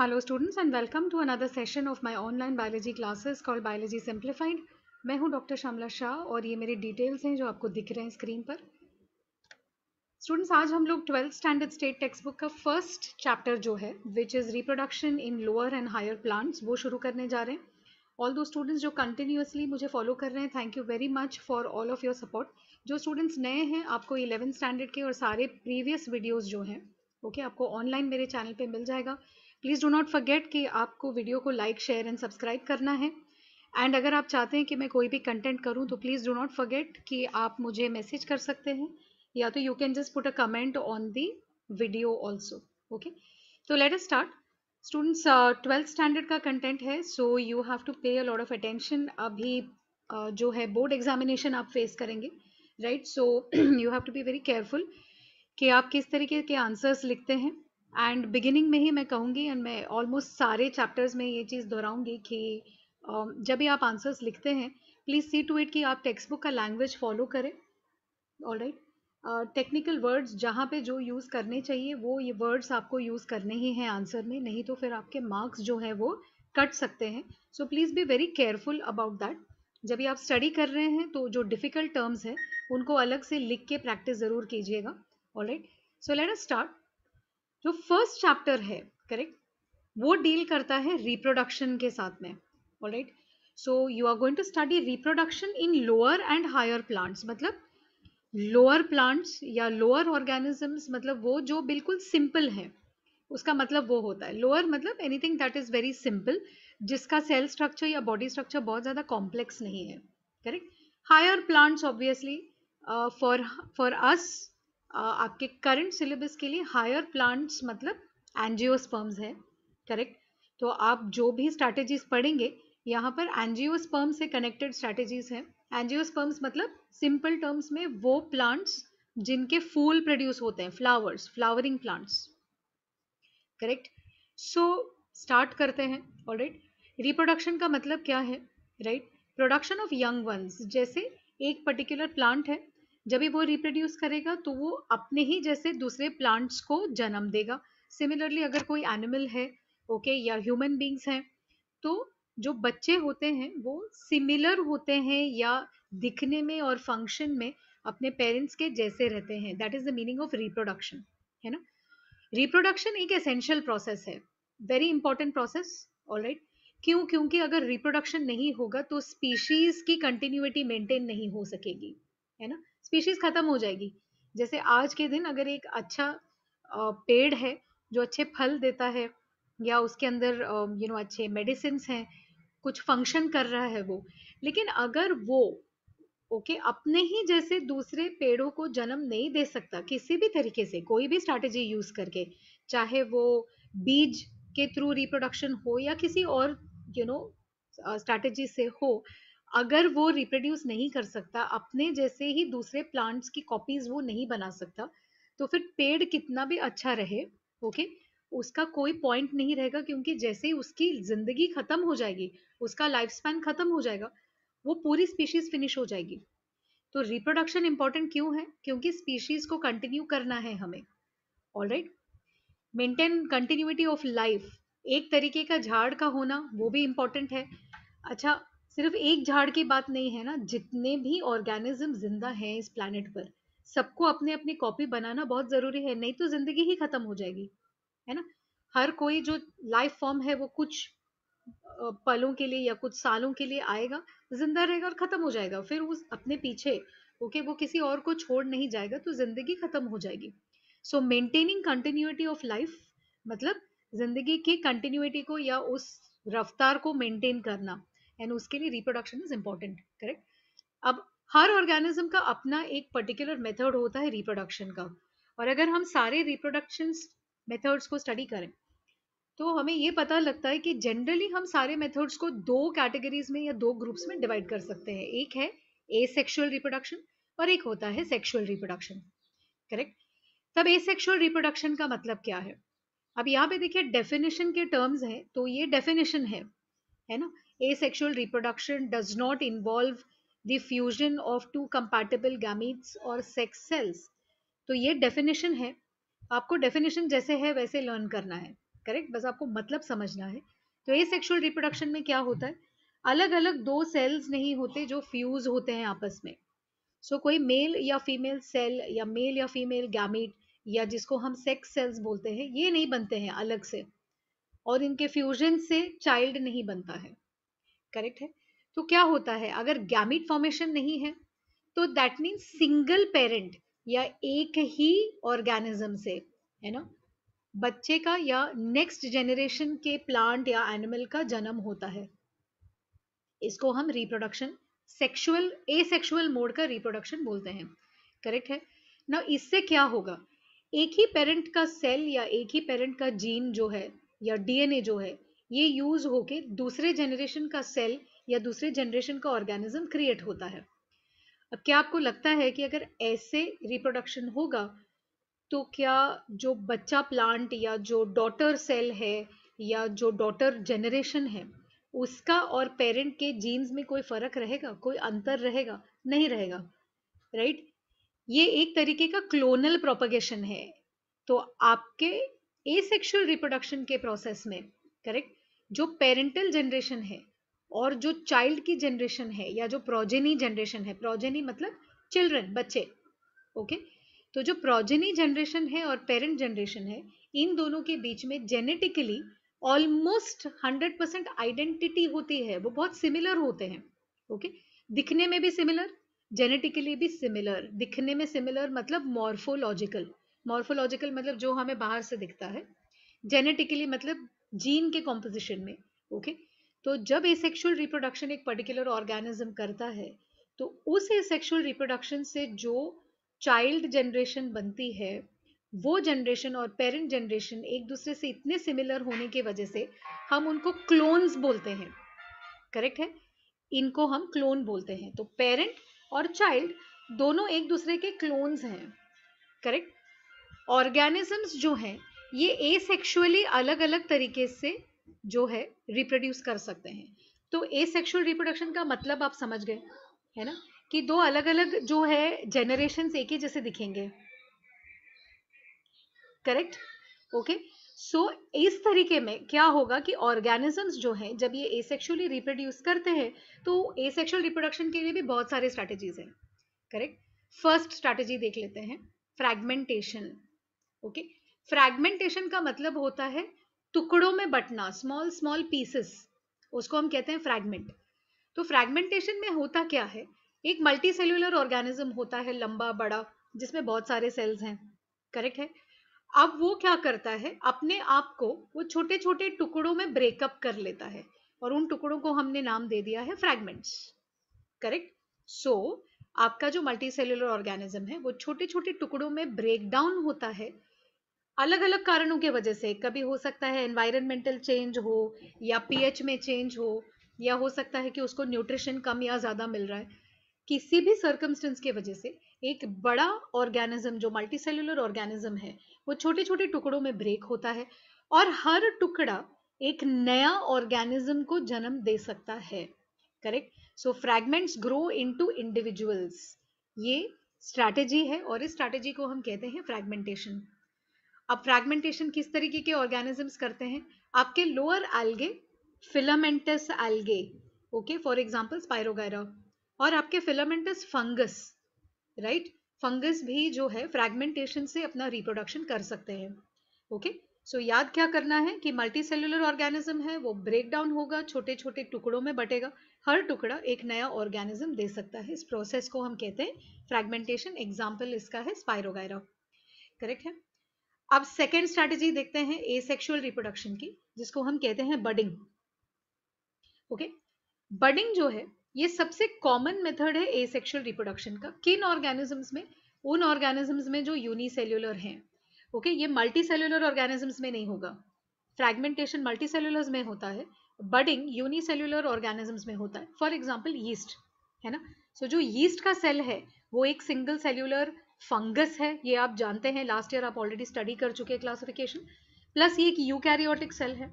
Hello students and welcome to another session of my online biology classes call biology simplified मैं हूं doctor Shamla Shah और ये मेरे details हैं जो आपको दिख रहे हैं स्क्रीन पर स्टूडेंट्स आज हम लोग twelfth standard state text book का फर्स्ट चैप्टर जो है which is reproduction in lower and higher plants वो शुरू करने जा रहे हैं ऑल दो स्टूडेंट्स जो कंटिन्यूसली मुझे फॉलो कर रहे हैं thank you very much for all of your support जो स्टूडेंट्स नए हैं आपको इलेवन स्टैंडर्ड के और सारे प्रीवियस वीडियोज़ जो हैं ओके okay, आपको ऑनलाइन मेरे चैनल पर मिल जाएगा प्लीज़ डू नॉट फर्गेट कि आपको वीडियो को लाइक शेयर एंड सब्सक्राइब करना है एंड अगर आप चाहते हैं कि मैं कोई भी कंटेंट करूं तो प्लीज़ डू नॉट फर्गेट कि आप मुझे मैसेज कर सकते हैं या तो you can just put a comment on the video also okay तो let's start students twelfth standard का कंटेंट है so you have to pay a lot of attention अभी uh, जो है बोर्ड एग्जामिनेशन आप फेस करेंगे right so you have to be very careful कि आप किस तरीके के आंसर्स लिखते हैं एंड बिगिनिंग में ही मैं कहूँगी एंड मैं ऑलमोस्ट सारे चैप्टर्स में ये चीज़ दोहराऊँगी कि um, जब भी आप आंसर्स लिखते हैं प्लीज़ सी टू इट कि आप टेक्स्ट बुक का लैंग्वेज फॉलो करें ऑल राइट टेक्निकल वर्ड्स जहाँ पे जो यूज़ करने चाहिए वो ये वर्ड्स आपको यूज़ करने ही हैं आंसर में नहीं तो फिर आपके मार्क्स जो है वो कट सकते हैं so please be very careful about that जब भी आप स्टडी कर रहे हैं तो जो डिफ़िकल्ट टर्म्स हैं उनको अलग से लिख के प्रैक्टिस ज़रूर कीजिएगा all right so let us start जो फर्स्ट चैप्टर है करेक्ट वो डील करता है रिप्रोडक्शन के साथ में right so you are going to study reproduction in lower and higher plants मतलब लोअर प्लांट्स या लोअर ऑर्गेनिजम्स मतलब वो जो बिल्कुल सिंपल है उसका मतलब वो होता है लोअर मतलब anything that is very simple जिसका सेल स्ट्रक्चर या बॉडी स्ट्रक्चर बहुत ज़्यादा कॉम्प्लेक्स नहीं है correct higher plants obviously for for us आपके करंट सिलेबस के लिए हायर प्लांट्स मतलब एनजीओस्पर्म्स है करेक्ट तो आप जो भी स्ट्रैटेजीज पढ़ेंगे यहाँ पर एनजीओस्पर्म से कनेक्टेड स्ट्रैटेजीज हैं एनजीओस्पर्म्स मतलब सिंपल टर्म्स में वो प्लांट्स जिनके फूल प्रोड्यूस होते हैं flowers flowering plants correct so start करते हैं ऑल राइट रिप्रोडक्शन का मतलब क्या है right production of young ones जैसे एक पर्टिकुलर प्लांट है जब वो रिप्रोड्यूस करेगा तो वो अपने ही जैसे दूसरे प्लांट्स को जन्म देगा सिमिलरली अगर कोई एनिमल है ओके okay, या ह्यूमन बींग्स हैं तो जो बच्चे होते हैं वो सिमिलर होते हैं या दिखने में और फंक्शन में अपने पेरेंट्स के जैसे रहते हैं that is the meaning of reproduction है ना रिप्रोडक्शन एक एसेंशियल प्रोसेस है वेरी इंपॉर्टेंट प्रोसेस ऑल क्यों क्योंकि अगर रिप्रोडक्शन नहीं होगा तो स्पीशीज की कंटिन्यूटी मेंटेन नहीं हो सकेगी है ना स्पीशीज खत्म हो जाएगी जैसे आज के दिन अगर एक अच्छा पेड़ है जो अच्छे फल देता है या उसके अंदर यू नो अच्छे मेडिसिन हैं कुछ फंक्शन कर रहा है वो लेकिन अगर वो ओके okay, अपने ही जैसे दूसरे पेड़ों को जन्म नहीं दे सकता किसी भी तरीके से कोई भी स्ट्रैटेजी यूज करके चाहे वो बीज के थ्रू रिप्रोडक्शन हो या किसी और यू नो स्ट्रैटेजी से हो अगर वो रिप्रोड्यूस नहीं कर सकता अपने जैसे ही दूसरे प्लांट्स की कॉपीज वो नहीं बना सकता तो फिर पेड़ कितना भी अच्छा रहे ओके उसका कोई पॉइंट नहीं रहेगा क्योंकि जैसे ही उसकी जिंदगी खत्म हो जाएगी उसका लाइफ स्पैन खत्म हो जाएगा वो पूरी स्पीशीज फिनिश हो जाएगी तो रिप्रोडक्शन इंपॉर्टेंट क्यों है क्योंकि स्पीशीज को कंटिन्यू करना है हमें all right maintain continuity of life एक तरीके का झाड़ का होना वो भी इंपॉर्टेंट है अच्छा सिर्फ एक झाड़ की बात नहीं है ना जितने भी ऑर्गेनिज्म जिंदा हैं इस प्लानट पर सबको अपने अपनी कॉपी बनाना बहुत जरूरी है नहीं तो जिंदगी ही खत्म हो जाएगी है ना हर कोई जो लाइफ फॉर्म है वो कुछ पलों के लिए या कुछ सालों के लिए आएगा जिंदा रहेगा और खत्म हो जाएगा फिर उस अपने पीछे ओके वो किसी और को छोड़ नहीं जाएगा तो जिंदगी खत्म हो जाएगी so maintaining continuity of life मतलब जिंदगी की कंटिन्यूटी को या उस रफ्तार को मेंटेन करना एंड उसके लिए रिप्रोडक्शन इज इम्पोर्टेंट करेक्ट अब हर ऑर्गेनिज्म का अपना एक पर्टिकुलर मेथड होता है रिप्रोडक्शन का और अगर हम सारे रिप्रोडक्शन मेथड्स को स्टडी करें तो हमें ये पता लगता है कि जनरली हम सारे मेथड्स को दो कैटेगरीज में या दो ग्रुप्स में डिवाइड कर सकते हैं एक है ए सेक्शुअल रिप्रोडक्शन और एक होता है सेक्शुअल रिप्रोडक्शन करेक्ट तब ए सेक्शुअल रिप्रोडक्शन का मतलब क्या है अब यहाँ पे देखिए डेफिनेशन के टर्म्स हैं तो ये डेफिनेशन है है ना Asexual reproduction does not involve the fusion of two compatible gametes or sex cells. तो ये definition है आपको definition जैसे है वैसे learn करना है करेक्ट बस आपको मतलब समझना है तो ए सेक्शुअल रिप्रोडक्शन में क्या होता है अलग अलग दो सेल्स नहीं होते जो फ्यूज होते हैं आपस में सो so, कोई मेल या फीमेल सेल या मेल या फीमेल गैमेट या जिसको हम सेक्स सेल्स बोलते हैं ये नहीं बनते हैं अलग से और इनके फ्यूजन से चाइल्ड नहीं बनता है करेक्ट है तो क्या होता है अगर गैमिट फॉर्मेशन नहीं है तो दैट मीन सिंगल पेरेंट या एक ही ऑर्गेनिज्म से है ना बच्चे का या नेक्स्ट जेनरेशन के प्लांट या एनिमल का जन्म होता है इसको हम रिप्रोडक्शन सेक्सुअल सेक्सुअल मोड का रिप्रोडक्शन बोलते हैं करेक्ट है ना इससे क्या होगा एक ही पेरेंट का सेल या एक ही पेरेंट का जीन जो है या डीएनए जो है ये यूज होके दूसरे जनरेशन का सेल या दूसरे जनरेशन का ऑर्गेनिज्म क्रिएट होता है अब क्या आपको लगता है कि अगर ऐसे रिप्रोडक्शन होगा तो क्या जो बच्चा प्लांट या जो डॉटर सेल है या जो डॉटर जनरेशन है उसका और पेरेंट के जीन्स में कोई फर्क रहेगा कोई अंतर रहेगा नहीं रहेगा राइट ये एक तरीके का क्लोनल प्रोपगेशन है तो आपके सेक्शुअल रिप्रोडक्शन के प्रोसेस में करेक्ट जो पेरेंटल जनरेशन है और जो चाइल्ड की जनरेशन है या जो प्रोजेनी जनरेशन है प्रोजेनी मतलब चिल्ड्रन बच्चे ओके okay? तो जो प्रोजेनी जनरेशन है और पेरेंट जनरेशन है इन दोनों के बीच में जेनेटिकली ऑलमोस्ट 100 परसेंट आइडेंटिटी होती है वो बहुत सिमिलर होते हैं ओके okay? दिखने में भी सिमिलर जेनेटिकली भी सिमिलर दिखने में सिमिलर मतलब मॉर्फोलॉजिकल मॉर्फोलॉजिकल मतलब जो हमें बाहर से दिखता है जेनेटिकली मतलब जीन के कॉम्पोजिशन में ओके तो जब एसेक्सुअल रिप्रोडक्शन एक पर्टिकुलर ऑर्गेनिज्म करता है तो उस एसेक्सुअल रिप्रोडक्शन से जो चाइल्ड जनरेशन बनती है वो जनरेशन और पेरेंट जनरेशन एक दूसरे से इतने सिमिलर होने की वजह से हम उनको क्लोन्स बोलते हैं करेक्ट है इनको हम क्लोन बोलते हैं तो पेरेंट और चाइल्ड दोनों एक दूसरे के क्लोन्स हैं करेक्ट ऑर्गेनिजम्स जो हैं ये ए सेक्शुअली अलग अलग तरीके से जो है रिप्रोड्यूस कर सकते हैं तो ए सेक्शुअल रिप्रोडक्शन का मतलब आप समझ गए है ना कि दो अलग अलग जो है जेनरेशन एक ही जैसे दिखेंगे करेक्ट ओके सो इस तरीके में क्या होगा कि ऑर्गेनिजम्स जो हैं जब ये एसेक्सुअली रिप्रोड्यूस करते हैं तो एसेक्सुअल रिप्रोडक्शन के लिए भी बहुत सारे स्ट्रैटेजीज हैं करेक्ट फर्स्ट स्ट्रैटेजी देख लेते हैं फ्रेगमेंटेशन ओके okay? फ्रैगमेंटेशन का मतलब होता है टुकड़ों में बटना स्मॉल स्मॉल पीसेस उसको हम कहते हैं फ्रैगमेंट तो फ्रैगमेंटेशन में होता क्या है एक मल्टी सेल्यूलर ऑर्गेनिज्म होता है लंबा बड़ा जिसमें बहुत सारे सेल्स हैं करेक्ट है अब वो क्या करता है अपने आप को वो छोटे छोटे टुकड़ों में ब्रेकअप कर लेता है और उन टुकड़ों को हमने नाम दे दिया है फ्रैगमेंट्स करेक्ट सो आपका जो मल्टी सेल्यूलर ऑर्गेनिज्म है वो छोटे छोटे टुकड़ों में ब्रेक डाउन होता है अलग अलग कारणों के वजह से कभी हो सकता है एनवायरमेंटल चेंज हो या पीएच में चेंज हो या हो सकता है कि उसको न्यूट्रिशन कम या ज़्यादा मिल रहा है किसी भी सर्कमस्टेंस के वजह से एक बड़ा ऑर्गेनिज्म जो मल्टी सेल्युलर ऑर्गेनिज्म है वो छोटे छोटे टुकड़ों में ब्रेक होता है और हर टुकड़ा एक नया ऑर्गेनिज्म को जन्म दे सकता है correct so fragments grow into individuals ये स्ट्रैटेजी है और इस स्ट्रैटेजी को हम कहते हैं फ्रैगमेंटेशन अब फ्रैगमेंटेशन किस तरीके के ऑर्गेनिजम्स करते हैं आपके lower algae filamentous algae okay for example spirogyra और आपके फिलामेंटस फंगस राइट फंगस भी जो है फ्रैगमेंटेशन से अपना रिप्रोडक्शन कर सकते हैं ओके okay? सो so, याद क्या करना है कि मल्टी सेलुलर ऑर्गेनिज्म है वो ब्रेक डाउन होगा छोटे छोटे टुकड़ों में बटेगा हर टुकड़ा एक नया ऑर्गेनिज्म दे सकता है इस प्रोसेस को हम कहते हैं फ्रैगमेंटेशन एग्जाम्पल इसका है स्पाइरो करेक्ट है अब सेकेंड स्ट्रैटेजी देखते हैं ए सेक्शुअल रिप्रोडक्शन की जिसको हम कहते हैं बडिंग ओके बडिंग जो है ये सबसे कॉमन मेथड है ए सेक्शुअल रिप्रोडक्शन का किन ऑर्गेनिजम्स में उन ऑर्गेनिजम्स में जो यूनिसेल्युलर हैं ओके ये मल्टी सेल्युलर ऑर्गेनिजम्स में नहीं होगा फ्रेगमेंटेशन मल्टी सेल्युलर में होता है बडिंग यूनिसेल्युलर ऑर्गेनिजम्स में होता है फॉर एग्जाम्पल यीस्ट है ना सो so, जो यीस्ट का सेल है वो एक सिंगल सेल्युलर फंगस है ये आप जानते हैं लास्ट ईयर आप ऑलरेडी स्टडी कर चुके हैं क्लासिफिकेशन प्लस ये एक यूकैरियोटिक सेल है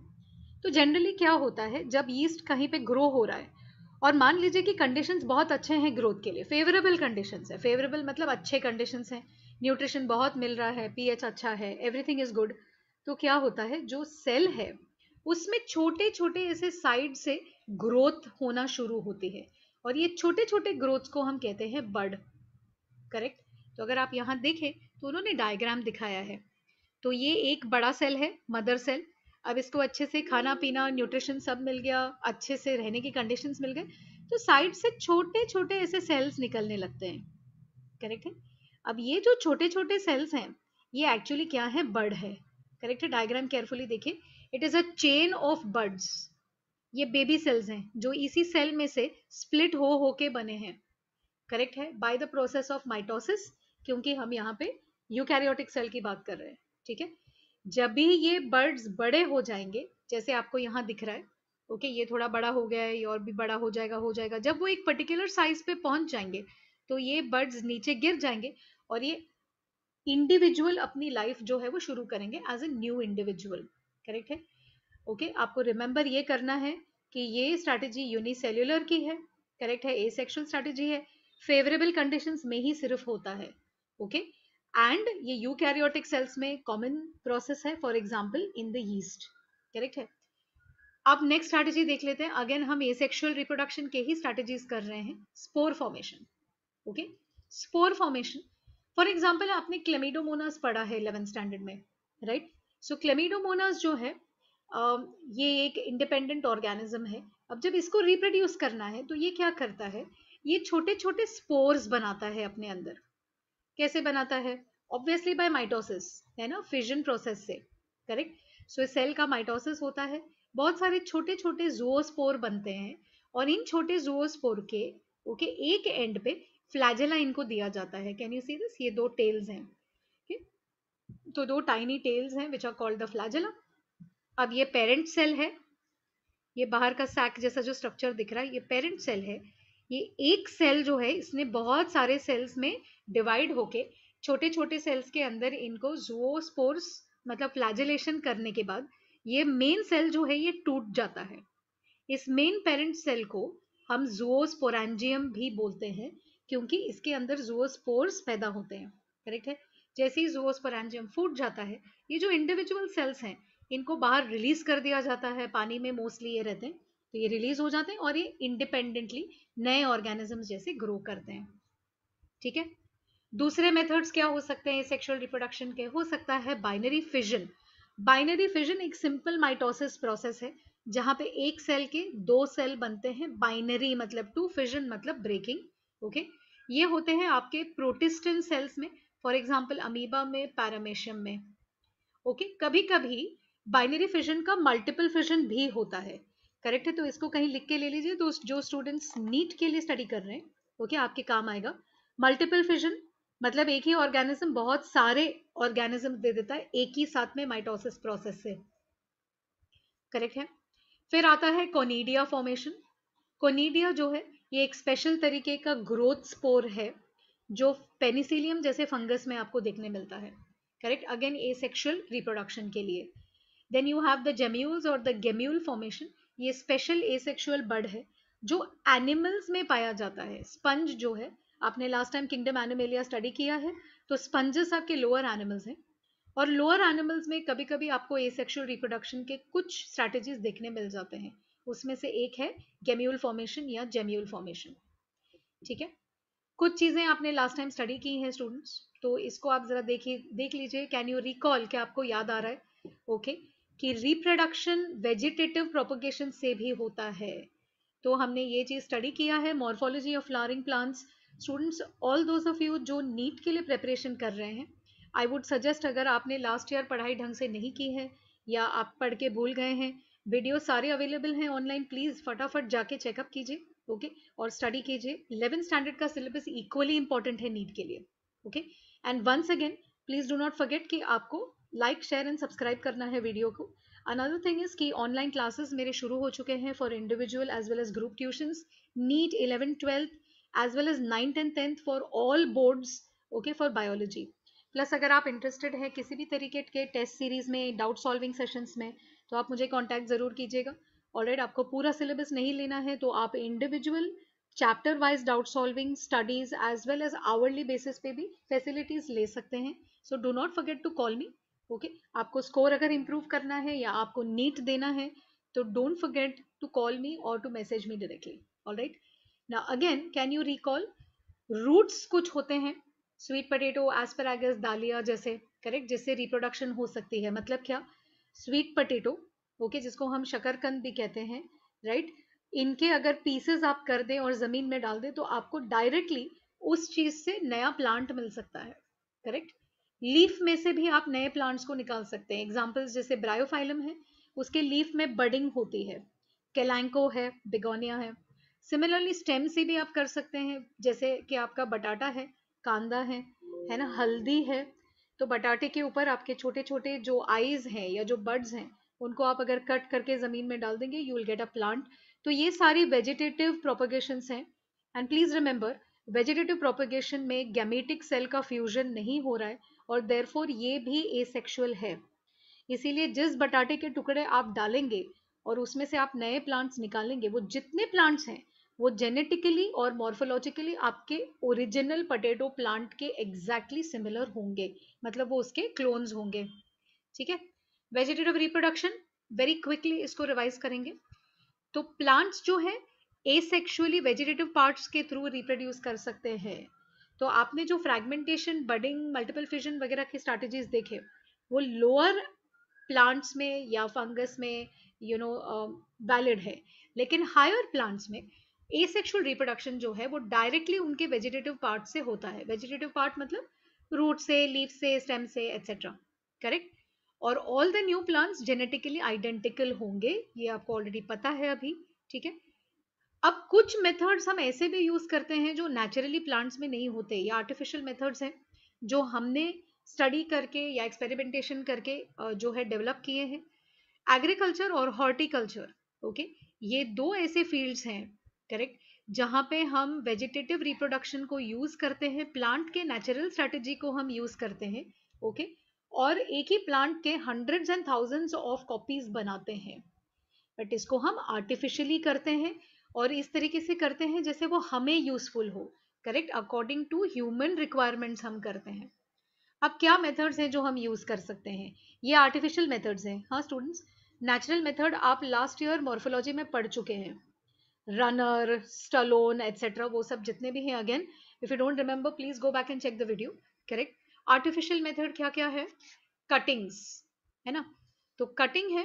तो जनरली क्या होता है जब ईस्ट कहीं पे ग्रो हो रहा है और मान लीजिए कि कंडीशंस बहुत अच्छे हैं ग्रोथ के लिए फेवरेबल कंडीशंस है फेवरेबल मतलब अच्छे कंडीशंस हैं न्यूट्रिशन बहुत मिल रहा है पीएच अच्छा है एवरीथिंग इज़ गुड तो क्या होता है जो सेल है उसमें छोटे छोटे ऐसे साइड से ग्रोथ होना शुरू होती है और ये छोटे छोटे ग्रोथ्स को हम कहते हैं बड करेक्ट तो अगर आप यहाँ देखें तो उन्होंने डायग्राम दिखाया है तो ये एक बड़ा सेल है मदर सेल अब इसको अच्छे से खाना पीना न्यूट्रिशन सब मिल गया अच्छे से रहने की कंडीशंस मिल गए तो साइड से छोटे छोटे ऐसे सेल्स निकलने लगते हैं करेक्ट है अब ये जो छोटे छोटे सेल्स हैं ये एक्चुअली क्या है बर्ड है करेक्ट है डायग्राम केयरफुली देखिए it is a chain of buds ये बेबी सेल्स हैं जो इसी सेल में से स्प्लिट हो होके बने हैं करेक्ट है by the process of mitosis क्योंकि हम यहाँ पे यूकैरियोटिक सेल की बात कर रहे हैं ठीक है जब भी ये बर्ड्स बड़े हो जाएंगे जैसे आपको यहाँ दिख रहा है ओके ये थोड़ा बड़ा हो गया है ये और भी बड़ा हो जाएगा हो जाएगा जब वो एक पर्टिकुलर साइज पे पहुंच जाएंगे तो ये बर्ड्स नीचे गिर जाएंगे और ये इंडिविजुअल अपनी लाइफ जो है वो शुरू करेंगे as a new individual correct है ओके okay? आपको रिमेंबर ये करना है कि ये स्ट्रैटेजी यूनिसेल्युलर की है करेक्ट है ए सेक्शुअल स्ट्रैटेजी है फेवरेबल कंडीशंस में ही सिर्फ होता है ओके एंड ये यूकैरियोटिक सेल्स में कॉमन प्रोसेस है for example in the yeast correct है अब नेक्स्ट स्ट्रैटेजी देख लेते हैं अगेन हम एसेक्सुअल रिप्रोडक्शन के ही स्ट्रैटेजीज कर रहे हैं spore formation okay spore formation for example आपने क्लेमिडोमोनास पढ़ा है इलेवन स्टैंडर्ड में राइट सो क्लेमिडोमोनास जो है ये एक इंडिपेंडेंट ऑर्गेनिज्म है अब जब इसको रिप्रोड्यूस करना है तो ये क्या करता है ये छोटे छोटे स्पोर्स बनाता है अपने अंदर कैसे बनाता है ऑब्वियसली बाय माइटोसिस है ना फिजन प्रोसेस से करेक्ट सो so, सेल का माइटोसिस होता है बहुत सारे छोटे छोटे जुओस्पोर बनते हैं और इन छोटे जुओस्पोर के ओके okay, एक एंड पे फ्लैजेला इनको दिया जाता है कैन यू सी दिस ये दो टेल्स हैं okay? तो दो टाइनी टेल्स हैं which are called the flagella अब ये पेरेंट सेल है ये बाहर का सैक जैसा जो स्ट्रक्चर दिख रहा है ये पेरेंट सेल है ये एक सेल जो है इसने बहुत सारे सेल्स में डिवाइड होके छोटे छोटे सेल्स के अंदर इनको जुओस्पोर्स मतलब फ्लैजिलेशन करने के बाद ये मेन सेल जो है ये टूट जाता है इस मेन पेरेंट सेल को हम जुओस्पोरेंजियम भी बोलते हैं क्योंकि इसके अंदर जुओस्पोर्स पैदा होते हैं करेक्ट है जैसे ही जुओस्पोरेंजियम फूट जाता है ये जो इंडिविजुअल सेल्स हैं इनको बाहर रिलीज कर दिया जाता है पानी में मोस्टली ये रहते हैं तो ये रिलीज हो जाते हैं और ये इंडिपेंडेंटली नए ऑर्गेनिजम्स जैसे ग्रो करते हैं ठीक है दूसरे मेथड्स क्या हो सकते हैं सेक्सुअल रिप्रोडक्शन के हो सकता है बाइनरी फिजन बाइनरी फिजन एक सिंपल माइटोसिस प्रोसेस है जहां पे एक सेल के दो सेल बनते हैं बाइनरी मतलब टू फिजन मतलब ब्रेकिंग ओके ये होते हैं आपके प्रोटिस्टन सेल्स में फॉर एग्जाम्पल अमीबा में पैरामेशियम में ओके okay? कभी कभी बाइनरी फिजन का मल्टीपल फिजन भी होता है करेक्ट है तो इसको कहीं लिख के ले लीजिए तो जो स्टूडेंट्स नीट के लिए स्टडी कर रहे हैं ओके okay? आपके काम आएगा मल्टीपल फिजन मतलब एक ही ऑर्गेनिज्म बहुत सारे ऑर्गेनिज्म दे देता है एक ही साथ में माइटोसिस प्रोसेस से करेक्ट है फिर आता है कोनीडिया फॉर्मेशन कोनीडिया जो है ये एक स्पेशल तरीके का ग्रोथ स्पोर है जो पेनिसिलियम जैसे फंगस में आपको देखने मिलता है correct again asexual reproduction के लिए then you have the gemmules और द गेम्यूल फॉर्मेशन ये स्पेशल ए सेक्शुअल बर्ड है जो एनिमल्स में पाया जाता है स्पंज जो है आपने last time kingdom animalia study किया है तो स्पंजेस आपके लोअर एनिमल्स हैं और लोअर एनिमल्स में कभी कभी आपको ए सेक्शुअल रिप्रोडक्शन के कुछ स्ट्रैटेजीज देखने मिल जाते हैं उसमें से एक है गेम्यूल फॉर्मेशन या जेम्यूल फॉर्मेशन ठीक है कुछ चीज़ें आपने लास्ट टाइम स्टडी की हैं स्टूडेंट्स तो इसको आप ज़रा देखिए देख लीजिए कैन यू रिकॉल क्या आपको याद आ रहा है ओके okay, कि रिप्रोडक्शन वेजिटेटिव प्रोपोगेशन से भी होता है तो हमने ये चीज़ स्टडी किया है morphology of flowering plants students all those of you जो नीट के लिए प्रेपरेशन कर रहे हैं आई वुड सजेस्ट अगर आपने लास्ट ईयर पढ़ाई ढंग से नहीं की है या आप पढ़ के भूल गए हैं वीडियो सारे अवेलेबल हैं ऑनलाइन प्लीज़ फटाफट जाके चेकअप कीजिए ओके और स्टडी कीजिए इलेवन स्टैंडर्ड का सिलेबस इक्वली इंपॉर्टेंट है नीट के लिए okay and once again please do not forget कि आपको लाइक शेयर एंड सब्सक्राइब करना है वीडियो को अनदर थिंग इज़ कि ऑनलाइन क्लासेस मेरे शुरू हो चुके हैं for individual as well as group tuitions NEET eleven twelfth as well as 9th and 10th for all boards okay for biology plus अगर आप इंटरेस्टेड हैं किसी भी तरीके के टेस्ट सीरीज में डाउट सॉल्विंग सेशंस में तो आप मुझे कांटेक्ट ज़रूर कीजिएगा ऑलरेडी आपको पूरा सिलेबस नहीं लेना है तो आप individual chapter wise doubt solving studies as well as hourly basis पे भी फैसिलिटीज ले सकते हैं so do not forget to call me okay आपको स्कोर अगर इम्प्रूव करना है या आपको नीट देना है तो don't forget to call me और to message me directly alright right Now again can you recall roots कुछ होते हैं स्वीट पटेटो एस्परागस दालिया जैसे करेक्ट जिससे रिप्रोडक्शन हो सकती है मतलब क्या स्वीट पटेटो ओके जिसको हम शकरकंद भी कहते हैं राइट right? इनके अगर पीसेस आप कर दें और ज़मीन में डाल दें तो आपको डायरेक्टली उस चीज़ से नया प्लांट मिल सकता है करेक्ट लीफ में से भी आप नए प्लांट्स को निकाल सकते हैं एग्जाम्पल्स जैसे ब्रायोफाइलम है उसके लीफ में बडिंग होती है कैलैंको है बिगोनिया है सिमिलरली स्टेम से भी आप कर सकते हैं जैसे कि आपका बटाटा है कांदा है है ना हल्दी है तो बटाटे के ऊपर आपके छोटे छोटे जो आईज हैं या जो बर्ड्स हैं उनको आप अगर कट करके ज़मीन में डाल देंगे you will get a plant तो ये सारी वेजिटेटिव प्रोपोगेशन हैं and please remember vegetative propagation में गैमेटिक सेल का फ्यूजन नहीं हो रहा है और देरफोर ये भी एसेक्सुअल है इसीलिए जिस बटाटे के टुकड़े आप डालेंगे और उसमें से आप नए प्लांट्स निकालेंगे वो जितने प्लांट्स हैं वो जेनेटिकली और मॉर्फोलॉजिकली आपके ओरिजिनल पटेटो प्लांट के एग्जैक्टली exactly सिमिलर होंगे मतलब वो उसके क्लोन्स होंगे ठीक है वेजिटेटिव रिप्रोडक्शन वेरी क्विकली इसको रिवाइज करेंगे तो प्लांट्स जो है एसेक्सुअली वेजिटेटिव पार्ट्स के थ्रू रिप्रोड्यूस कर सकते हैं तो आपने जो फ्रेगमेंटेशन बडिंग मल्टीपल फिजन वगैरह की स्ट्रेटेजीज देखे वो लोअर प्लांट्स में या फंगस में यू नो वैलिड है लेकिन हायर प्लांट्स में एसेक्सुअल रिप्रोडक्शन जो है वो डायरेक्टली उनके वेजिटेटिव पार्ट से होता है वेजिटेटिव पार्ट मतलब रूट से लीफ से स्टेम से एक्सेट्रा करेक्ट और all the new plants genetically identical होंगे ये आपको ऑलरेडी पता है अभी ठीक है अब कुछ मेथड्स हम ऐसे भी यूज करते हैं जो नेचुरली प्लांट्स में नहीं होते या आर्टिफिशियल मेथड्स हैं जो हमने स्टडी करके या एक्सपेरिमेंटेशन करके जो है डेवलप किए हैं एग्रीकल्चर और हॉर्टिकल्चर ओके ये दो ऐसे फील्ड्स हैं करेक्ट जहाँ पे हम वेजिटेटिव रिप्रोडक्शन को यूज़ करते हैं प्लांट के नेचुरल स्ट्रेटेजी को हम यूज़ करते हैं ओके okay? और एक ही प्लांट के hundreds and thousands of copies बनाते हैं बट इसको हम आर्टिफिशियली करते हैं और इस तरीके से करते हैं जैसे वो हमें यूजफुल हो correct according to human requirements हम करते हैं अब क्या मेथड्स हैं जो हम यूज़ कर सकते हैं ये आर्टिफिशियल मेथड्स हैं हाँ स्टूडेंट्स नेचुरल मेथड आप लास्ट ईयर मॉर्फोलॉजी में पढ़ चुके हैं रनर स्टलोन एट्सेट्रा वो सब जितने भी हैं again if you don't remember please go back and check the video correct artificial method क्या क्या है कटिंग्स है ना तो कटिंग है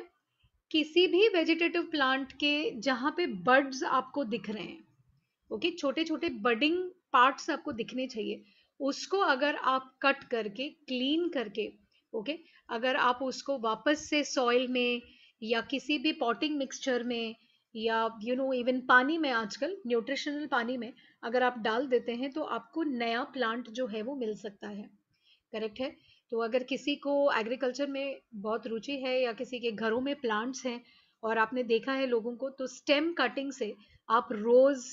किसी भी वेजिटेटिव प्लांट के जहाँ पे बर्ड्स आपको दिख रहे हैं ओके छोटे छोटे बर्डिंग पार्ट्स आपको दिखने चाहिए उसको अगर आप कट करके क्लीन करके ओके अगर आप उसको वापस से सॉइल में या किसी भी पॉटिंग मिक्सचर में या यू नो इवन पानी में आजकल न्यूट्रिशनल पानी में अगर आप डाल देते हैं तो आपको नया प्लांट जो है वो मिल सकता है करेक्ट है तो अगर किसी को एग्रीकल्चर में बहुत रुचि है या किसी के घरों में प्लांट्स हैं और आपने देखा है लोगों को तो स्टेम कटिंग से आप रोज़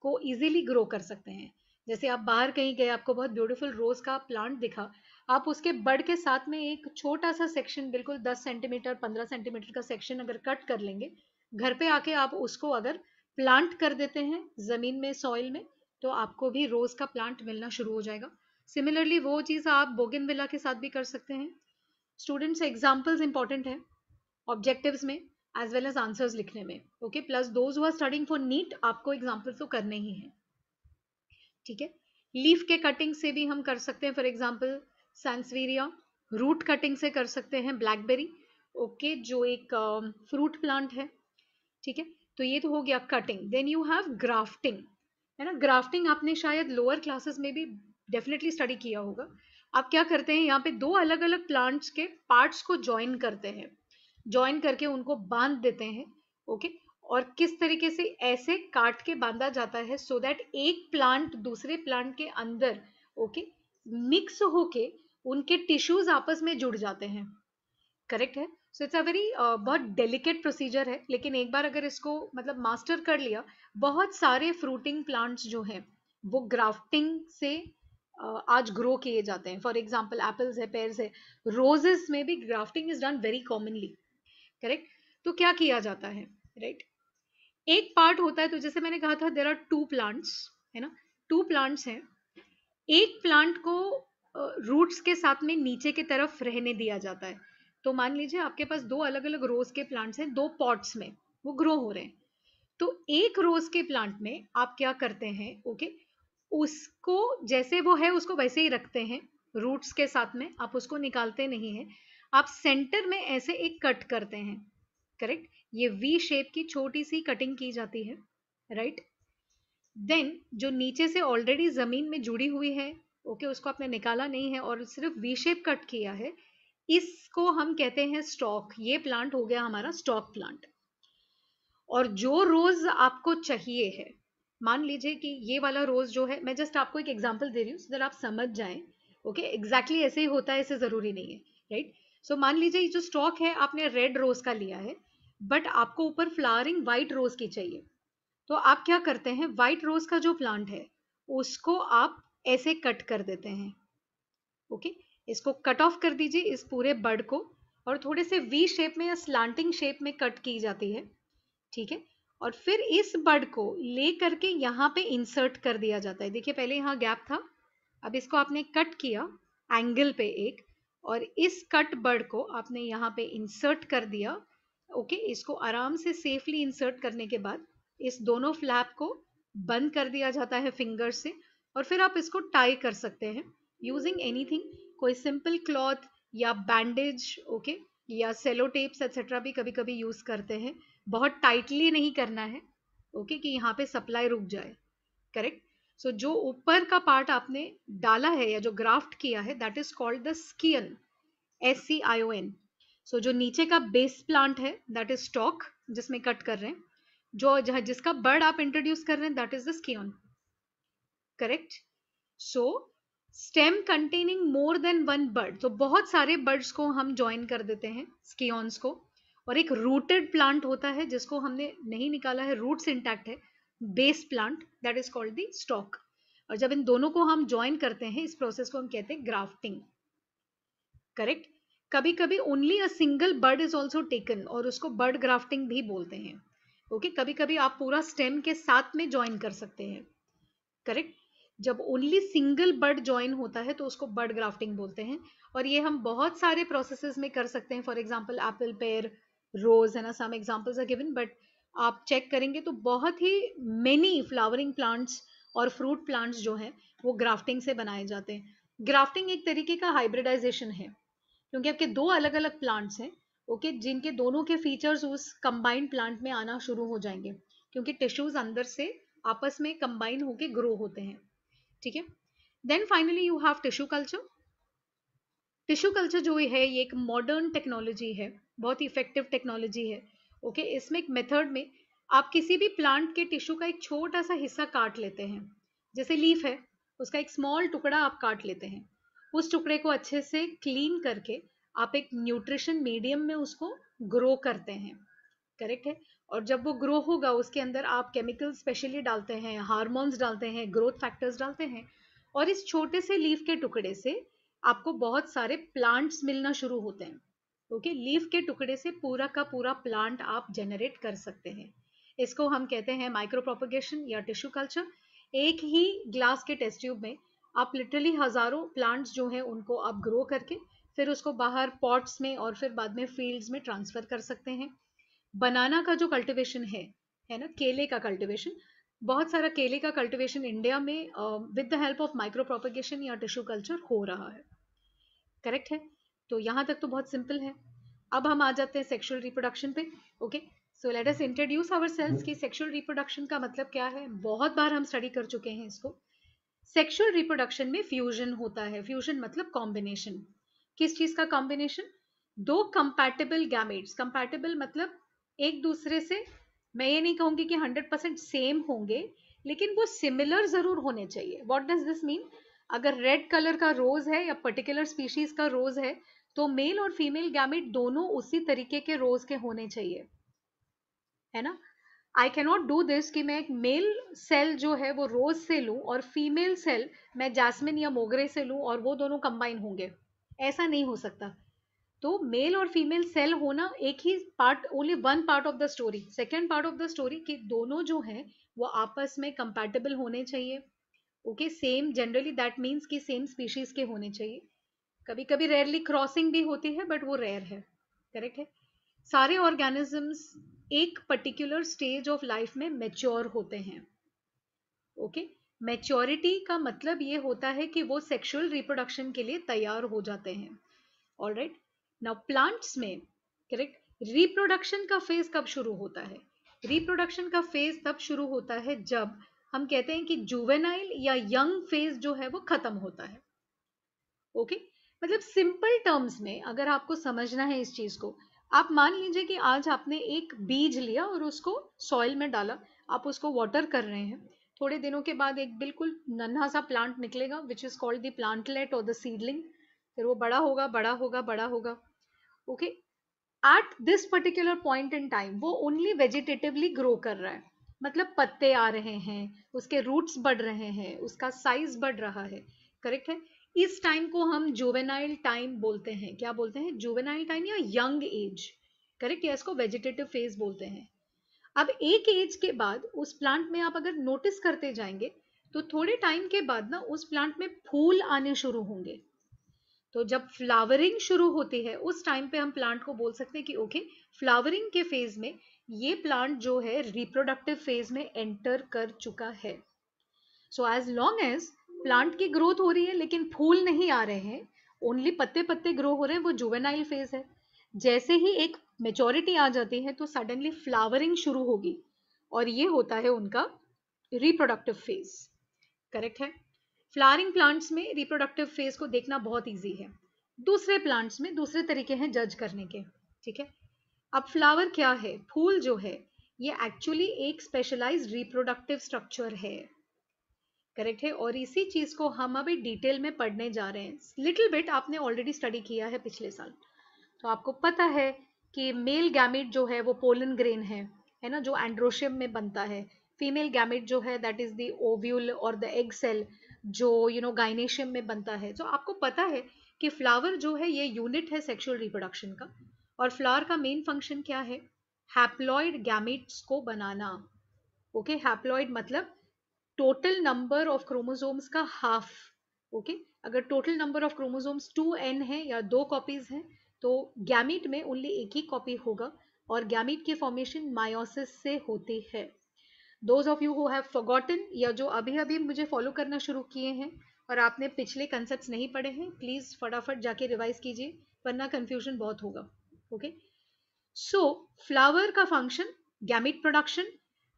को इजीली ग्रो कर सकते हैं जैसे आप बाहर कहीं गए आपको बहुत ब्यूटीफुल रोज़ का प्लांट दिखा आप उसके बड़ के साथ में एक छोटा सा सेक्शन बिल्कुल 10 सेंटीमीटर 15 सेंटीमीटर का सेक्शन अगर कट कर लेंगे घर पे आके आप उसको अगर प्लांट कर देते हैं ज़मीन में सॉइल में तो आपको भी रोज़ का प्लांट मिलना शुरू हो जाएगा सिमिलरली वो चीज़ आप बोगिन के साथ भी कर सकते हैं स्टूडेंट्स एग्जाम्पल्स इंपॉर्टेंट है ऑब्जेक्टिव में एज वेल एज आंसर्स लिखने में ओके प्लस दोज हुआ स्टडिंग फॉर नीट आपको एग्जाम्पल तो करने ही है ठीक है लीफ के कटिंग से भी हम कर सकते हैं for example sansevieria root cutting से कर सकते हैं ब्लैकबेरी ओके okay, जो एक फ्रूट uh, प्लांट है ठीक है तो ये तो हो गया cutting then you have grafting है ना ग्राफ्टिंग आपने शायद लोअर क्लासेस में भी डेफिनेटली स्टडी किया होगा आप क्या करते हैं यहाँ पे दो अलग अलग प्लांट्स के पार्ट्स को ज्वाइन करते हैं ज्वाइन करके उनको बांध देते हैं ओके और किस तरीके से ऐसे काट के बांधा जाता है सो so दैट एक प्लांट दूसरे प्लांट के अंदर ओके मिक्स होके उनके टिश्यूज आपस में जुड़ जाते हैं करेक्ट है सो इट्स अ वेरी बहुत डेलिकेट प्रोसीजर है लेकिन एक बार अगर इसको मतलब मास्टर कर लिया बहुत सारे फ्रूटिंग प्लांट्स जो हैं वो ग्राफ्टिंग से uh, आज ग्रो किए जाते हैं फॉर एग्जाम्पल एप्पल्स है पेयर्स है रोजेस में भी grafting is done very commonly correct तो क्या किया जाता है राइट right? एक पार्ट होता है तो जैसे मैंने कहा था देर आर टू प्लांट्स है ना टू प्लांट्स हैं एक प्लांट को रूट्स uh, के साथ में नीचे की तरफ रहने दिया जाता है तो मान लीजिए आपके पास दो अलग अलग रोज के प्लांट्स हैं दो पॉट्स में वो ग्रो हो रहे हैं तो एक रोज के प्लांट में आप क्या करते हैं ओके उसको जैसे वो है उसको वैसे ही रखते हैं रूट्स के साथ में आप उसको निकालते नहीं है आप सेंटर में ऐसे एक कट करते हैं करेक्ट ये वी शेप की छोटी सी कटिंग की जाती है राइट right? देन जो नीचे से ऑलरेडी ज़मीन में जुड़ी हुई है ओके okay, उसको आपने निकाला नहीं है और सिर्फ वी शेप कट किया है इसको हम कहते हैं स्टॉक ये प्लांट हो गया हमारा स्टॉक प्लांट और जो रोज आपको चाहिए है मान लीजिए कि ये वाला रोज जो है मैं जस्ट आपको एक एग्जाम्पल दे रही हूँ सो आप समझ जाए ओके एग्जैक्टली ऐसे ही होता है ऐसे जरूरी नहीं है राइट सो मान लीजिए जो स्टॉक है आपने रेड रोज का लिया है बट आपको ऊपर फ्लावरिंग व्हाइट रोज की चाहिए तो आप क्या करते हैं व्हाइट रोज का जो प्लांट है उसको आप ऐसे कट कर देते हैं ओके okay? इसको कट ऑफ कर दीजिए इस पूरे बर्ड को और थोड़े से वी शेप में या स्लांटिंग शेप में कट की जाती है ठीक है और फिर इस बर्ड को ले करके यहाँ पे इंसर्ट कर दिया जाता है देखिए पहले यहाँ गैप था अब इसको आपने कट किया एंगल पे एक और इस कट बर्ड को आपने यहाँ पे इंसर्ट कर दिया ओके इसको आराम से सेफली इंसर्ट करने के बाद इस दोनों फ्लैप को बंद कर दिया जाता है फिंगर से और फिर आप इसको टाई कर सकते हैं यूजिंग एनीथिंग कोई सिंपल क्लॉथ या बैंडेज ओके okay? या सेलो टेप्स एक्सेट्रा भी कभी कभी यूज़ करते हैं बहुत टाइटली नहीं करना है ओके okay? कि यहाँ पे सप्लाई रुक जाए करेक्ट सो so, जो ऊपर का पार्ट आपने डाला है या जो ग्राफ्ट किया है that is called the scion S C I O N so जो नीचे का बेस प्लांट है दैट इज स्टॉक जिसमें कट कर रहे हैं जो जहाँ जिसका बर्ड आप इंट्रोड्यूस कर रहे हैं that is the scion correct so stem containing more than one bud तो बहुत सारे बर्ड्स को हम ज्वाइन कर देते हैं स्कीस को और एक रूटेड प्लांट होता है जिसको हमने नहीं निकाला है रूट्स इंटैक्ट है base plant that is called the stock और जब इन दोनों को हम ज्वाइन करते हैं इस प्रोसेस को हम कहते हैं ग्राफ्टिंग करेक्ट कभी कभी only a single bud is also taken और उसको बर्ड ग्राफ्टिंग भी बोलते हैं ओके okay? कभी कभी आप पूरा स्टेम के साथ में ज्वाइन कर सकते हैं करेक्ट जब ओनली सिंगल बर्ड ज्वाइन होता है तो उसको बर्ड ग्राफ्टिंग बोलते हैं और ये हम बहुत सारे प्रोसेस में कर सकते हैं for example apple pear rose है ना some examples are given but आप चेक करेंगे तो बहुत ही मेनी फ्लावरिंग प्लांट्स और फ्रूट प्लांट्स जो हैं वो ग्राफ्टिंग से बनाए जाते हैं ग्राफ्टिंग एक तरीके का हाइब्रिडाइजेशन है क्योंकि आपके दो अलग अलग प्लांट्स हैं ओके जिनके दोनों के फीचर्स उस कंबाइंड प्लांट में आना शुरू हो जाएंगे क्योंकि टिश्यूज अंदर से आपस में कंबाइन होके ग्रो होते हैं ठीक है then finally you have tissue culture tissue culture जो है ये एक मॉडर्न टेक्नोलॉजी है बहुत ही इफेक्टिव टेक्नोलॉजी है ओके okay? इसमें एक मेथड में आप किसी भी प्लांट के टिश्यू का एक छोटा सा हिस्सा काट लेते हैं जैसे लीफ है उसका एक स्मॉल टुकड़ा आप काट लेते हैं उस टुकड़े को अच्छे से क्लीन करके आप एक न्यूट्रिशन मीडियम में उसको ग्रो करते हैं करेक्ट है और जब वो ग्रो होगा उसके अंदर आप केमिकल स्पेशली डालते हैं हार्मोन्स डालते हैं ग्रोथ फैक्टर्स डालते हैं और इस छोटे से लीफ के टुकड़े से आपको बहुत सारे प्लांट्स मिलना शुरू होते हैं ओके okay? लीफ के टुकड़े से पूरा का पूरा प्लांट आप जनरेट कर सकते हैं इसको हम कहते हैं माइक्रो प्रोपोगेशन या टिश्यू कल्चर एक ही ग्लास के टेस्ट ट्यूब में आप लिटरली हजारों प्लांट्स जो हैं उनको आप ग्रो करके फिर उसको बाहर पॉट्स में और फिर बाद में फील्ड्स में ट्रांसफर कर सकते हैं बनाना का जो कल्टिवेशन है है ना केले का कल्टिवेशन बहुत सारा केले का कल्टिवेशन इंडिया में with the help of micro propagation या टिश्यू कल्चर हो रहा है करेक्ट है तो यहाँ तक तो बहुत सिंपल है अब हम आ जाते हैं सेक्सुअल रिप्रोडक्शन पे okay so let us introduce our cells की सेक्सुअल रिप्रोडक्शन का मतलब क्या है बहुत बार हम स्टडी कर चुके हैं इसको सेक्सुअल रिप्रोडक्शन में फ्यूजन होता है फ्यूजन मतलब कॉम्बिनेशन किस चीज का कॉम्बिनेशन दो कंपैटिबल गैमेट्स कंपैटिबल मतलब एक दूसरे से मैं ये नहीं कहूंगी कि हंड्रेड परसेंट सेम होंगे लेकिन वो सिमिलर ज़रूर होने चाहिए वॉट डज दिस मीन अगर रेड कलर का रोज़ है या पर्टिकुलर स्पीशीज का रोज़ है तो मेल और फीमेल गैमिट दोनों उसी तरीके के रोज़ के होने चाहिए है ना आई कैनॉट डू दिस कि मैं एक मेल सेल जो है वो रोज से लूँ और फीमेल सेल मैं जैस्मिन या मोगरे से लूँ और वो दोनों कंबाइन होंगे ऐसा नहीं हो सकता तो मेल और फीमेल सेल होना एक ही part only one part of the story second part of the story कि दोनों जो हैं वो आपस में कंपैटिबल होने चाहिए okay same generally that means कि सेम स्पीशीज के होने चाहिए कभी कभी रेयरली क्रॉसिंग भी होती है बट वो रेयर है करेक्ट है सारे ऑर्गेनिजम्स एक पर्टिकुलर स्टेज ऑफ लाइफ में मेच्योर होते हैं ओके okay? मेच्योरिटी का मतलब ये होता है कि वो सेक्शुअल रिप्रोडक्शन के लिए तैयार हो जाते हैं ऑल right? नाउ प्लांट्स में करेक्ट रिप्रोडक्शन का फेज कब शुरू होता है रिप्रोडक्शन का फेज तब शुरू होता है जब हम कहते हैं कि जुवेनाइल या यंग फेज जो है वो खत्म होता है ओके okay? मतलब सिंपल टर्म्स में अगर आपको समझना है इस चीज को आप मान लीजिए कि आज आपने एक बीज लिया और उसको सॉइल में डाला आप उसको वाटर कर रहे हैं थोड़े दिनों के बाद एक बिल्कुल नन्हा सा प्लांट निकलेगा which is called the plantlet और द सीडलिंग फिर वो बड़ा होगा बड़ा होगा बड़ा होगा okay at this particular point in time वो ओनली वेजिटेटिवली ग्रो कर रहा है मतलब पत्ते आ रहे हैं उसके रूट्स बढ़ रहे हैं उसका साइज बढ़ रहा है करेक्ट है इस टाइम को हम जुवेनाइल टाइम बोलते हैं क्या बोलते हैं जुवेनाइल टाइम या यंग एज करेक्ट या इसको वेजिटेटिव फेज बोलते हैं अब एक एज के बाद उस प्लांट में आप अगर नोटिस करते जाएंगे तो थोड़े टाइम के बाद ना उस प्लांट में फूल आने शुरू होंगे तो जब फ्लावरिंग शुरू होती है उस टाइम पे हम प्लांट को बोल सकते हैं कि ओके फ्लावरिंग के फेज में ये प्लांट जो है रिप्रोडक्टिव फेज में एंटर कर चुका है so as long as plant की ग्रोथ हो रही है लेकिन फूल नहीं आ रहे हैं ओनली पत्ते पत्ते ग्रो हो रहे हैं वो जुवेनाइल फेज है जैसे ही एक मेचोरिटी आ जाती है तो सडनली फ्लावरिंग शुरू होगी और ये होता है उनका रिप्रोडक्टिव फेज करेक्ट है फ्लावरिंग प्लांट्स में रिप्रोडक्टिव फेज को देखना बहुत ईजी है दूसरे प्लांट्स में दूसरे तरीके हैं जज करने के ठीक है अब फ्लावर क्या है फूल जो है ये एक्चुअली एक स्पेशलाइज रिप्रोडक्टिव स्ट्रक्चर है करेक्ट है और इसी चीज को हम अभी डिटेल में पढ़ने जा रहे हैं लिटिल बिट आपने ऑलरेडी स्टडी किया है पिछले साल तो आपको पता है कि मेल गैमिट जो है वो पोलन ग्रेन है है ना जो एंड्रोशियम में बनता है फीमेल गैमिट जो है दैट इज द ओव्यूल और द एग सेल जो यू नो गाइनेशियम में बनता है तो आपको पता है कि फ्लावर जो है ये यूनिट है सेक्सुअल रिप्रोडक्शन का और फ्लावर का मेन फंक्शन क्या है हैप्लॉयड गैमेट्स को बनाना ओके okay? हैप्लॉयड मतलब टोटल नंबर ऑफ क्रोमोजोम्स का हाफ ओके okay? अगर total number of chromosomes two n है या दो कॉपीज हैं तो गैमिट में ओनली एक ही कॉपी होगा और गैमिट की फॉर्मेशन मायोसिस से होती है those of you who have forgotten या जो अभी अभी मुझे फॉलो करना शुरू किए हैं और आपने पिछले कंसेप्ट नहीं पढ़े हैं प्लीज़ फटाफट जाके रिवाइज कीजिए वरना कंफ्यूजन बहुत होगा ओके सो फ्लावर का function gamete production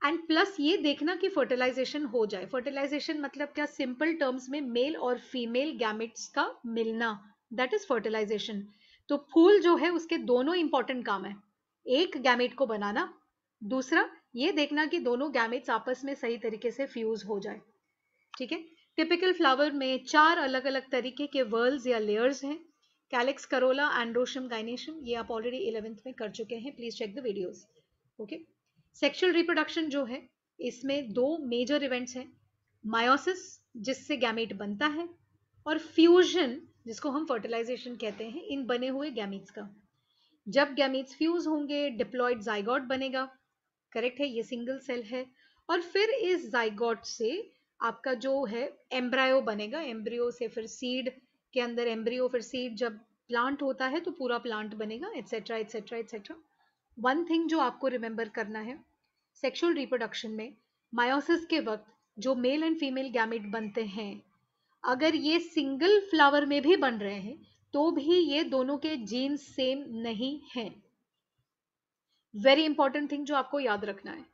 and plus ये देखना कि फर्टिलाइजेशन हो जाए फर्टिलाइजेशन मतलब क्या सिंपल टर्म्स में मेल और फीमेल गैमिट्स का मिलना दैट इज फर्टिलाइजेशन तो फूल जो है उसके दोनों इंपॉर्टेंट काम है एक गैमिट को बनाना दूसरा ये देखना कि दोनों गैमेट्स आपस में सही तरीके से फ्यूज हो जाए ठीक है टिपिकल फ्लावर में चार अलग अलग तरीके के वर्ल्स या लेयर्स हैं कैलेक्स करोला एंड्रोशम गाइनेशियम ये आप ऑलरेडी इलेवेंथ में कर चुके हैं please check the videos okay sexual reproduction जो है इसमें दो मेजर इवेंट्स हैं मायोसिस जिससे गैमेट बनता है और फ्यूजन जिसको हम फर्टिलाइजेशन कहते हैं इन बने हुए गैमेट्स का जब गैमीट्स फ्यूज होंगे डिप्लॉयड जाइगॉट बनेगा करेक्ट है ये सिंगल सेल है और फिर इस जाइगोट से आपका जो है एम्ब्रायो बनेगा एम्ब्रियो से फिर सीड के अंदर एम्ब्रियो फिर सीड जब प्लांट होता है तो पूरा प्लांट बनेगा etcetera etcetera etcetera one thing जो आपको रिमेंबर करना है सेक्शुअल रिप्रोडक्शन में मायोसिस के वक्त जो मेल एंड फीमेल गैमिट बनते हैं अगर ये सिंगल फ्लावर में भी बन रहे हैं तो भी ये दोनों के जीन्स सेम नहीं हैं वेरी इंपॉर्टेंट थिंग जो आपको याद रखना है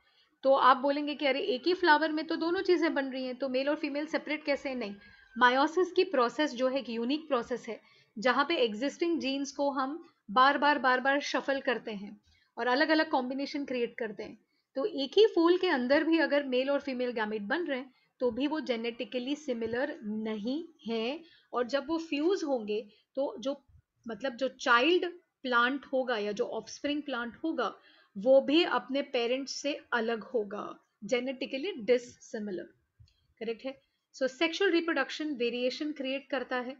तो आप बोलेंगे कि अरे एक ही फ्लावर में तो दोनों चीज़ें बन रही हैं तो मेल और फीमेल सेपरेट कैसे है? नहीं मायोसिस की प्रोसेस जो है एक यूनिक प्रोसेस है जहाँ पे एग्जिस्टिंग जीन्स को हम बार बार बार बार शफल करते हैं और अलग अलग कॉम्बिनेशन क्रिएट करते हैं तो एक ही फूल के अंदर भी अगर मेल और फीमेल गैमिट बन रहे हैं तो भी वो जेनेटिकली सिमिलर नहीं है और जब वो फ्यूज होंगे तो जो मतलब जो चाइल्ड प्लांट होगा या जो ऑफस्प्रिंग प्लांट होगा वो भी अपने पेरेंट्स से अलग होगा जेनेटिकली डिसिमिलर करेक्ट है so sexual reproduction variation create करता है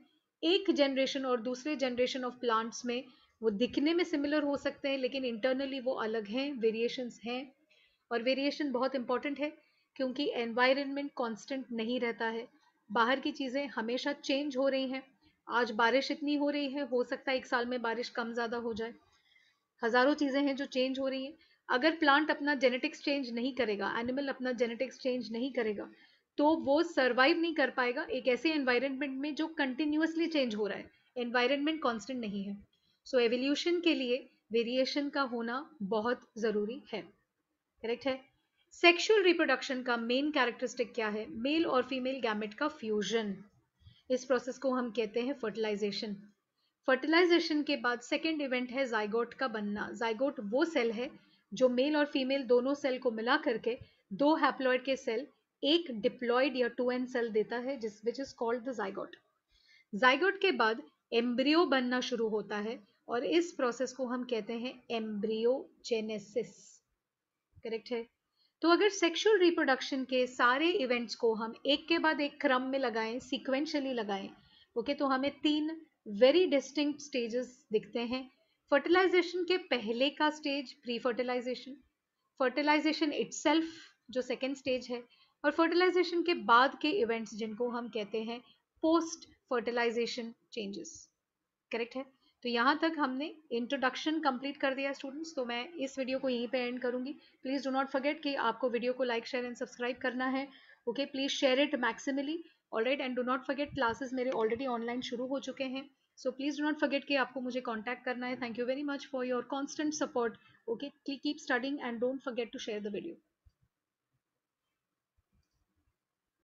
एक जनरेशन और दूसरे जनरेशन ऑफ प्लांट्स में वो दिखने में सिमिलर हो सकते हैं लेकिन इंटरनली वो अलग हैं वेरिएशंस हैं और वेरिएशन बहुत इंपॉर्टेंट है क्योंकि एनवायरनमेंट कांस्टेंट नहीं रहता है बाहर की चीज़ें हमेशा चेंज हो रही हैं आज बारिश इतनी हो रही है हो सकता है एक साल में बारिश कम ज़्यादा हो जाए हज़ारों चीज़ें हैं जो चेंज हो रही हैं अगर प्लांट अपना जेनेटिक्स चेंज नहीं करेगा एनिमल अपना जेनेटिक्स चेंज नहीं करेगा तो वो सर्वाइव नहीं कर पाएगा एक ऐसे एनवायरनमेंट में जो कंटिन्यूसली चेंज हो रहा है एनवायरनमेंट कांस्टेंट नहीं है सो so, एवोल्यूशन के लिए वेरिएशन का होना बहुत ज़रूरी है करेक्ट है सेक्सुअल रिप्रोडक्शन का मेन कैरेक्टरिस्टिक क्या है मेल और फीमेल गैमेट का फ्यूजन इस प्रोसेस को हम कहते हैं फर्टिलाइजेशन फर्टिलाइजेशन के बाद सेकेंड इवेंट है जाइगोट का बनना जाइगोट वो सेल है जो मेल और फीमेल दोनों सेल को मिला करके दो हैप्लॉयड के सेल एक डिप्लॉयड या टू एन सेल देता है जिस which is called the zygote zygote के बाद एम्ब्रियो बनना शुरू होता है और इस प्रोसेस को हम कहते हैं एम्ब्रियोजेनेसिस करेक्ट है तो अगर सेक्सुअल रिप्रोडक्शन के सारे इवेंट्स को हम एक के बाद एक क्रम में लगाएं सिक्वेंशली लगाएं ओके okay, तो हमें तीन वेरी डिस्टिंक्ट स्टेजेस दिखते हैं फर्टिलाइजेशन के पहले का stage pre fertilisation fertilisation itself जो सेकेंड स्टेज है और फर्टिलाइजेशन के बाद के इवेंट्स जिनको हम कहते हैं पोस्ट फर्टिलाइजेशन चेंजेस करेक्ट है तो यहाँ तक हमने इंट्रोडक्शन कंप्लीट कर दिया स्टूडेंट्स तो मैं इस वीडियो को यहीं पे एंड करूँगी प्लीज़ डो नॉट फॉरगेट कि आपको वीडियो को लाइक शेयर एंड सब्सक्राइब करना है okay please share it maximally all and do not forget classes मेरे ऑलरेडी ऑनलाइन शुरू हो चुके हैं so please do not forget कि आपको मुझे कॉन्टैक्ट करना है thank you very much for your constant support okay keep studying and don't forget to share the video